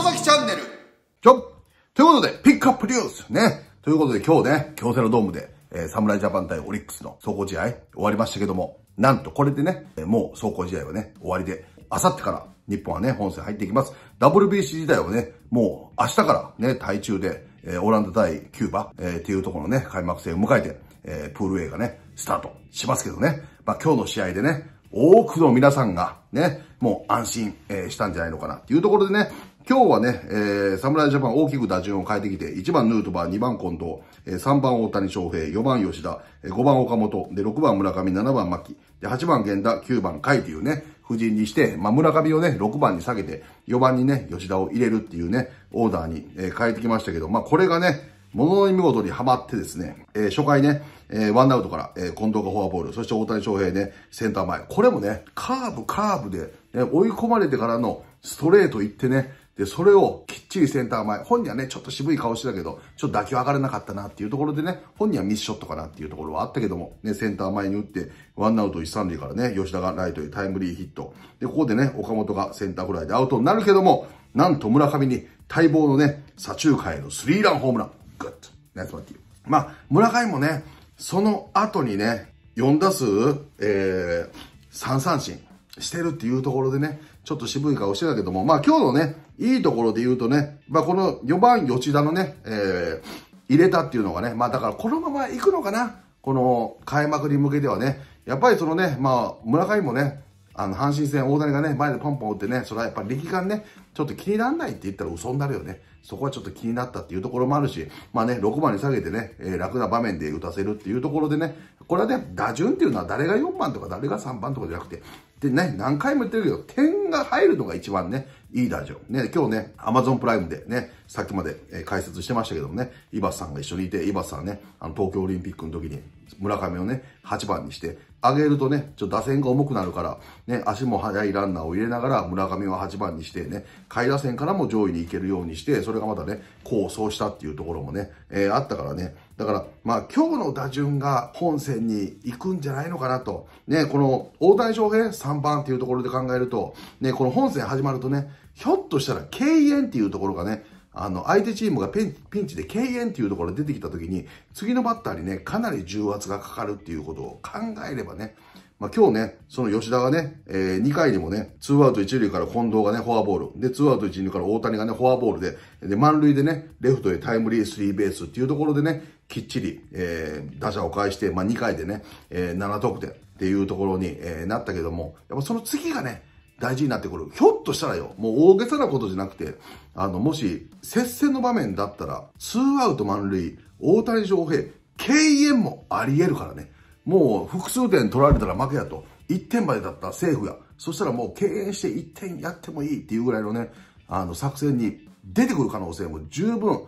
外崎チャンネル。ちょということで、ピックアップニュースね。ということで今日ね、京セラドームで、えー、侍ジャパン対オリックスの走行試合終わりましたけども、なんとこれでね、もう走行試合はね、終わりで、あさってから日本はね、本戦入っていきます。WBC 自体はね、もう明日からね、対中で、えー、オランダ対キューバ、えー、っていうところのね、開幕戦を迎えて、えー、プール A がね、スタートしますけどね。まあ今日の試合でね、多くの皆さんがね、もう安心、えー、したんじゃないのかなっていうところでね、今日はね、えー、侍ジャパン大きく打順を変えてきて、1番ヌートバー、2番近藤、えー、3番大谷翔平、4番吉田、えー、5番岡本、で、6番村上、7番牧、で、8番源田、9番海というね、布陣にして、まあ、村上をね、6番に下げて、4番にね、吉田を入れるっていうね、オーダーに、え変えてきましたけど、まあ、これがね、ものの見事にはまってですね、えー、初回ね、えー、ワンアウトから、えー、近藤がフォアボール、そして大谷翔平ね、センター前。これもね、カーブ、カーブで、ね、追い込まれてからのストレート行ってね、で、それをきっちりセンター前、本人はね、ちょっと渋い顔してたけど、ちょっと抱き上がれなかったなっていうところでね、本人はミスショットかなっていうところはあったけども、ね、センター前に打って、ワンアウト一三塁からね、吉田がライトへタイムリーヒット。で、ここでね、岡本がセンターフライでアウトになるけども、なんと村上に待望のね、左中間へのスリーランホームラン。グッド。ナイスバッティまあ、村上もね、その後にね、4打数、えー、3三振。してるっていうところでね、ちょっと渋い顔してたけども、まあ今日のね、いいところで言うとね、まあこの4番吉田のね、えー、入れたっていうのがね、まあだからこのまま行くのかなこの開幕に向けてはね、やっぱりそのね、まあ村上もね、あの、阪神戦、大谷がね、前でポンポン打ってね、それはやっぱり力感ね、ちょっと気にならないって言ったら嘘になるよね。そこはちょっと気になったっていうところもあるし、まあね、6番に下げてね、えー、楽な場面で打たせるっていうところでね、これはね、打順っていうのは誰が4番とか誰が3番とかじゃなくて、でね、何回も言ってるけど、点が入るのが一番ね、いいラジオ。ね、今日ね、Amazon プライムでね、さっきまで、えー、解説してましたけどもね、イバスさんが一緒にいて、イバスさんね、あの東京オリンピックの時に村上をね、8番にして、上げるとね、ちょっと打線が重くなるから、ね、足も速いランナーを入れながら村上は8番にしてね、下位打線からも上位に行けるようにして、それがまたね、功を奏したっていうところもね、えー、あったからね、だから、まあ今日の打順が本戦に行くんじゃないのかなと。ね、この大谷翔平3番っていうところで考えると、ね、この本戦始まるとね、ひょっとしたら敬遠っていうところがね、あの、相手チームがピンピンチで敬遠っていうところ出てきた時に、次のバッターにね、かなり重圧がかかるっていうことを考えればね、まあ、今日ね、その吉田がね、えー、2回にもね、2アウト1塁から近藤がね、フォアボール。で、2アウト1塁から大谷がね、フォアボールで、で、満塁でね、レフトへタイムリースリーベースっていうところでね、きっちり、えー、打者を返して、まあ、2回でね、えー、7得点っていうところに、えー、なったけども、やっぱその次がね、大事になってくる。ひょっとしたらよ、もう大げさなことじゃなくて、あの、もし、接戦の場面だったら、ツーアウト満塁、大谷翔平、敬遠もあり得るからね。もう複数点取られたら負けやと。1点までだったらセーフや。そしたらもう敬遠して1点やってもいいっていうぐらいのね、あの作戦に出てくる可能性も十分考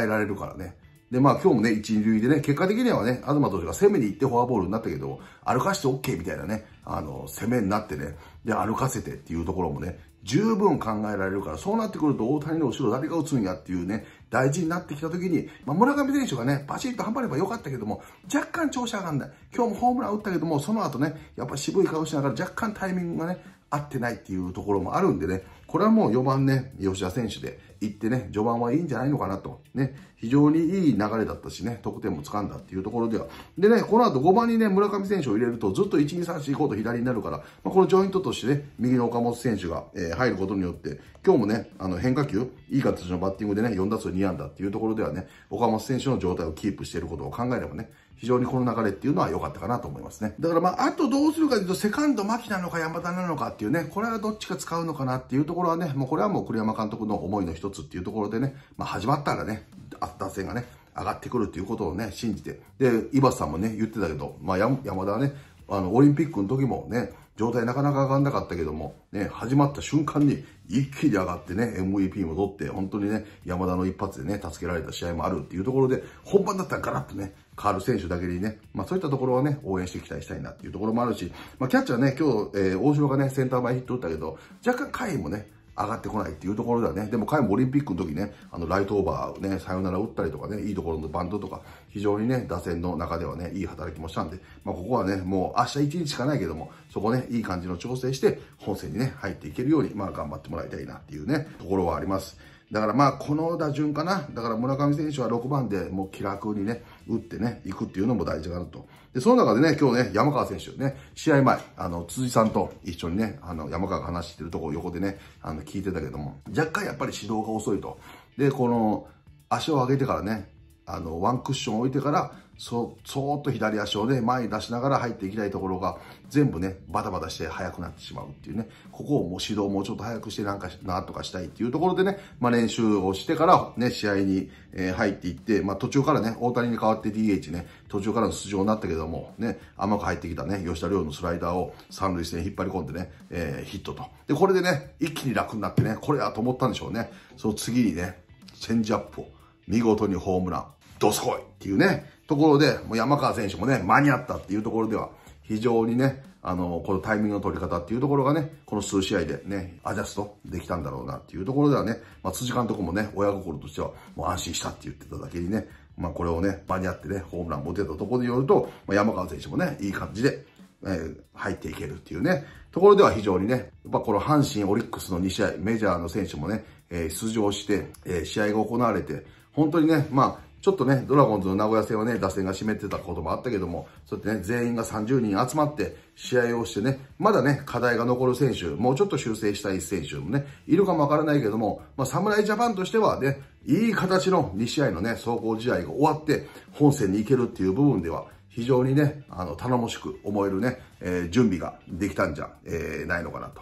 えられるからね。で、まあ今日もね、一塁でね、結果的にはね、東投手が攻めに行ってフォアボールになったけど、歩かして OK みたいなね、あの、攻めになってね、で、歩かせてっていうところもね、十分考えられるから、そうなってくると大谷の後ろ誰が打つんやっていうね、大事になってきた時に、まあ、村上選手がね、パシッと張ればよかったけども、若干調子上がんない。今日もホームラン打ったけども、その後ね、やっぱ渋い顔しながら若干タイミングがね、合ってないっていうところもあるんでね、これはもう4番ね、吉田選手で、いってね、序盤はいいんじゃないのかなと。ね、非常にいい流れだったしね、得点も掴んだっていうところでは。でね、この後5番にね、村上選手を入れると、ずっと1、2、3、4、5と左になるから、まあ、このジョイントとしてね、右の岡本選手が、えー、入ることによって、今日もね、あの変化球、いい形のバッティングでね、4打数2安打っていうところではね、岡本選手の状態をキープしていることを考えればね、非常にこの流れっていうのは良かったかなと思いますね。だからまあ、あとどうするかというと、セカンド牧なのか山田なのかっていうね、これはどっちか使うのかなっていうところはね、もうこれはもう栗山監督の思いの一つっていうところでね、まあ始まったらね、あっ打線がね、上がってくるっていうことをね、信じて。で、バスさんもね、言ってたけど、まあ山田はね、あの、オリンピックの時もね、状態なかなか上がんなかったけども、ね、始まった瞬間に一気に上がってね、MVP も取って、本当にね、山田の一発でね、助けられた試合もあるっていうところで、本番だったらガラッとね、変わる選手だけにね、まあそういったところはね、応援して期待したいなっていうところもあるし、まあキャッチャーね、今日、えー、大城がね、センター前ヒット打ったけど、若干回もね、上がってこないっていうところだね。でも彼もオリンピックの時ね、あの、ライトオーバーね、サヨナラ打ったりとかね、いいところのバントとか、非常にね、打線の中ではね、いい働きもしたんで、まあ、ここはね、もう明日一日しかないけども、そこね、いい感じの調整して、本戦にね、入っていけるように、まあ、頑張ってもらいたいなっていうね、ところはあります。だからまあ、この打順かな。だから村上選手は6番でもう気楽にね、打ってね、行くっていうのも大事かなと。で、その中でね、今日ね、山川選手ね、試合前、あの、辻さんと一緒にね、あの、山川が話してるとこ横でね、あの、聞いてたけども、若干やっぱり指導が遅いと。で、この、足を上げてからね、あの、ワンクッション置いてから、そ、そーっと左足をね、前に出しながら入っていきたいところが、全部ね、バタバタして速くなってしまうっていうね、ここをもう指導もうちょっと早くしてなんか、なんとかしたいっていうところでね、まあ練習をしてからね、試合に、え入っていって、まあ途中からね、大谷に代わって DH ね、途中からの出場になったけども、ね、甘く入ってきたね、吉田亮のスライダーを三塁線引っ張り込んでね、えー、ヒットと。で、これでね、一気に楽になってね、これやと思ったんでしょうね。その次にね、チェンジアップを見事にホームラン。どすこいっていうね、ところで、もう山川選手もね、間に合ったっていうところでは、非常にね、あの、このタイミングの取り方っていうところがね、この数試合でね、アジャストできたんだろうなっていうところではね、まあ、辻監督もね、親心としては、もう安心したって言ってただけにね、まあ、これをね、間に合ってね、ホームラン持てたところによると、まあ、山川選手もね、いい感じで、えー、入っていけるっていうね、ところでは非常にね、やっぱこの阪神、オリックスの2試合、メジャーの選手もね、えー、出場して、えー、試合が行われて、本当にね、まあ、ちょっとね、ドラゴンズの名古屋戦はね、打線が湿ってたこともあったけども、そうやってね、全員が30人集まって試合をしてね、まだね、課題が残る選手、もうちょっと修正したい選手もね、いるかもわからないけども、まあ、侍ジャパンとしてはね、いい形の2試合のね、走行試合が終わって、本戦に行けるっていう部分では、非常にね、あの、頼もしく思えるね、えー、準備ができたんじゃ、えー、ないのかなと。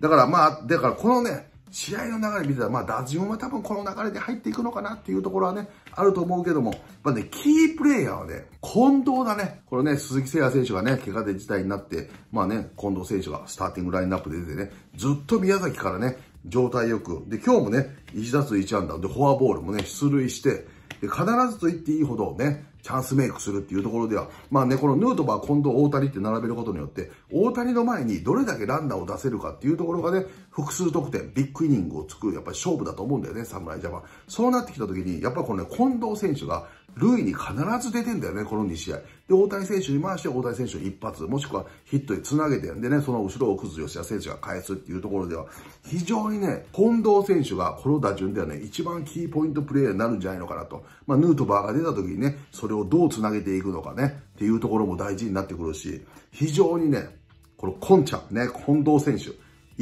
だからまあ、だからこのね、試合の流れ見てたら、まあ、打順は多分この流れで入っていくのかなっていうところはね、あると思うけども、まあね、キープレイヤーはね、近藤だね。これね、鈴木誠也選手がね、怪我で事態になって、まあね、近藤選手がスターティングラインナップで出てね、ずっと宮崎からね、状態よく。で、今日もね、1打数1安打で、フォアボールもね、出塁して、で、必ずと言っていいほどね、チャンスメイクするっていうところでは、まあね、このヌートバー、近藤、大谷って並べることによって、大谷の前にどれだけランナーを出せるかっていうところがね、複数得点、ビッグイニングを作る、やっぱり勝負だと思うんだよね、侍ジャパン。そうなってきた時に、やっぱこのね、近藤選手が、塁に必ず出てんだよね、この2試合。で、大谷選手に回して大谷選手一発、もしくはヒットにつなげて、でね、その後ろを崩す吉田選手が返すっていうところでは、非常にね、近藤選手がこの打順ではね、一番キーポイントプレイヤーになるんじゃないのかなと。まあ、ヌートバーが出た時にね、それをどうつなげていくのかね、っていうところも大事になってくるし、非常にね、このコンちゃんね、近藤選手、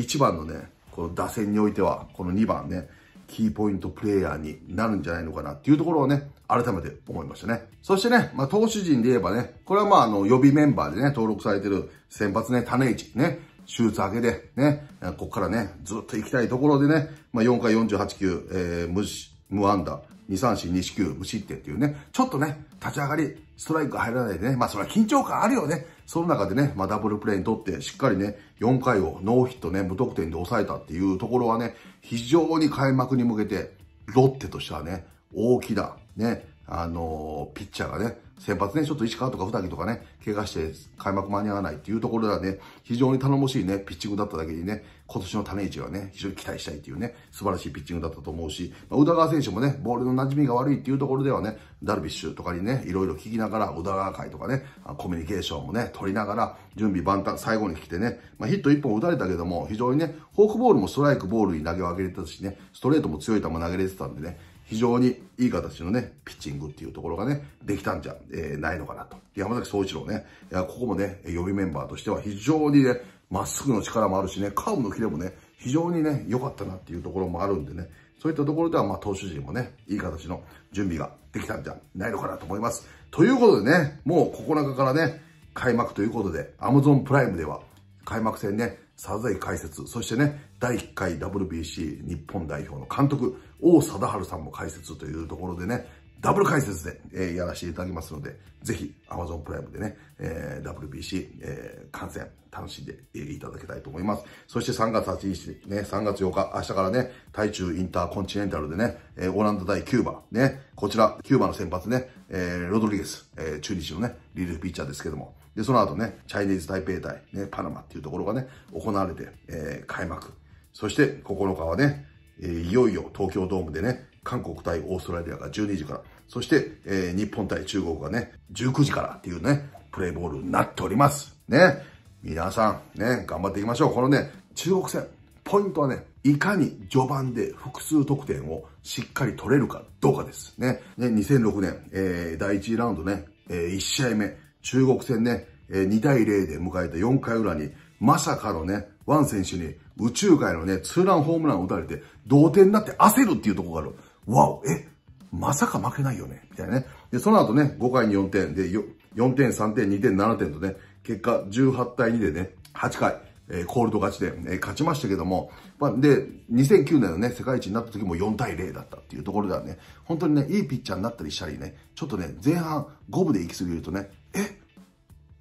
一番のね、この打線においては、この2番ね、キーポイントプレイヤーになるんじゃないのかなっていうところをね、改めて思いましたね。そしてね、まあ、投手陣で言えばね、これはまあ、あの、予備メンバーでね、登録されてる先発ね、種市、ね、手術明けで、ね、こっからね、ずっと行きたいところでね、まあ、4回48球、えー、無し、無安打、2三振2四球無失点っていうね、ちょっとね、立ち上がり、ストライク入らないでね、まあそれは緊張感あるよね。その中でね、まあダブルプレーにとってしっかりね、4回をノーヒットね、無得点で抑えたっていうところはね、非常に開幕に向けて、ロッテとしてはね、大きな、ね、あのー、ピッチャーがね、先発ね、ちょっと石川とか二木とかね、怪我して開幕間に合わないっていうところではね、非常に頼もしいね、ピッチングだっただけにね、今年の種市はね、非常に期待したいっていうね、素晴らしいピッチングだったと思うし、まあ、宇田川選手もね、ボールの馴染みが悪いっていうところではね、ダルビッシュとかにね、いろいろ聞きながら、宇田川会とかね、コミュニケーションもね、取りながら、準備万端、最後に来てね、まあ、ヒット1本打たれたけども、非常にね、フォークボールもストライクボールに投げを上げれたしね、ストレートも強い球投げれてたんでね、非常にいい形のね、ピッチングっていうところがね、できたんじゃ、えー、ないのかなと。山崎総一郎ね、いやここもね、予備メンバーとしては非常にね、まっすぐの力もあるしね、カーブのキレもね、非常にね、良かったなっていうところもあるんでね、そういったところでは、まあ、投手陣もね、いい形の準備ができたんじゃないのかなと思います。ということでね、もう9日からね、開幕ということで、Amazon プライムでは、開幕戦ね、サザエ解説、そしてね、第1回 WBC 日本代表の監督、王貞治さんも解説というところでね、ダブル解説で、えー、やらせていただきますので、ぜひ Amazon プライムでね、えー、WBC、えー、観戦楽しんでいただきたいと思います。そして3月8日、ね、3月8日、明日からね、対中インターコンチネンタルでね、えー、オランダ対キューバ、ね、こちら、キューバの先発ね、えー、ロドリゲス、えー、中日のね、リリーフピッチャーですけども、で、その後ね、チャイニーズ台北対、ね、パナマっていうところがね、行われて、えー、開幕。そして、9日はね、えー、いよいよ東京ドームでね、韓国対オーストラリアが12時から、そして、えー、日本対中国がね、19時からっていうね、プレイボールになっております。ね。皆さん、ね、頑張っていきましょう。このね、中国戦、ポイントはね、いかに序盤で複数得点をしっかり取れるかどうかです。ね。ね2006年、えー、第1ラウンドね、えー、1試合目、中国戦ね、2対0で迎えた4回裏に、まさかのね、ワン選手に宇宙界のね、ツーランホームランを打たれて、同点になって焦るっていうところがある。わお、え、まさか負けないよね、みたいなね。で、その後ね、5回に4点、で、4点、3点、2点、7点とね、結果18対2でね、8回、えー、コールド勝ちで、えー、勝ちましたけども、まあ、で、2009年のね、世界一になった時も4対0だったっていうところではね、本当にね、いいピッチャーになったりしたりね、ちょっとね、前半5分で行き過ぎるとね、え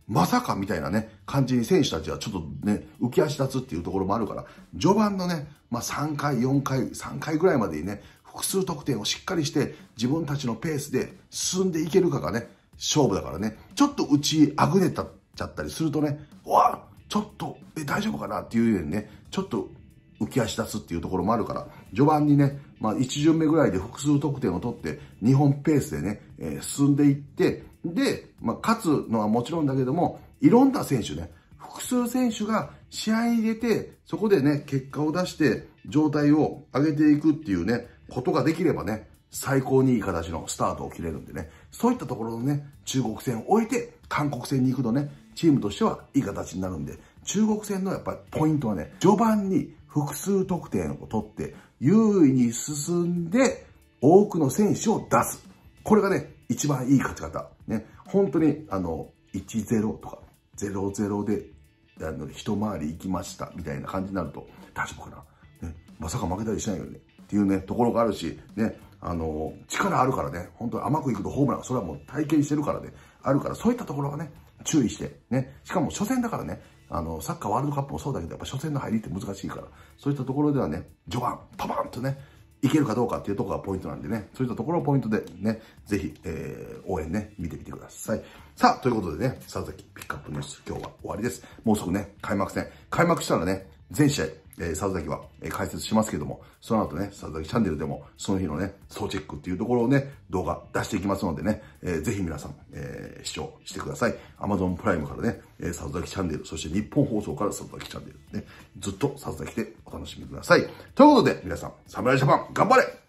まさかみたいなね、感じに選手たちはちょっとね、浮き足立つっていうところもあるから、序盤のね、まあ、3回、4回、3回ぐらいまでにね、複数得点をしっかりして、自分たちのペースで進んでいけるかがね、勝負だからね、ちょっと打ちあぐねたっちゃったりするとね、わあちょっと、え、大丈夫かなっていうようにね、ちょっと浮き足立つっていうところもあるから、序盤にね、まあ、1巡目ぐらいで複数得点を取って、日本ペースでね、えー、進んでいって、で、まあ、勝つのはもちろんだけども、いろんな選手ね、複数選手が試合に出て、そこでね、結果を出して、状態を上げていくっていうね、ことができればね、最高にいい形のスタートを切れるんでね、そういったところのね、中国戦を終えて、韓国戦に行くとね、チームとしてはいい形になるんで、中国戦のやっぱりポイントはね、序盤に複数得点を取って優位に進んで多くの選手を出す。これがね、一番いい勝ち方。ね、本当にあの、1-0とか0-0であの一回り行きましたみたいな感じになると大丈夫かな、ね、まさか負けたりしないよねっていうね、ところがあるし、ね、あの、力あるからね、本当に甘くいくとホームラン、それはもう体験してるからね、あるから、そういったところはね、注意して、ね、しかも初戦だからね、あの、サッカーワールドカップもそうだけど、やっぱ初戦の入りって難しいから、そういったところではね、序盤、パパンとね、いけるかどうかっていうところがポイントなんでね、そういったところをポイントでね、ぜひ、えー、応援ね、見てみてください。さあ、ということでね、佐々木ピックアップニュース、今日は終わりです。もうすぐね、開幕戦。開幕したらね、全試合えー、里崎は、えー、解説しますけども、その後ね、里崎チャンネルでも、その日のね、総チェックっていうところをね、動画出していきますのでね、えー、ぜひ皆さん、えー、視聴してください。Amazon プライムからね、えー、里崎チャンネル、そして日本放送から里崎チャンネル、ね、ずっと里崎でお楽しみください。ということで、皆さん、侍ジャパン、頑張れ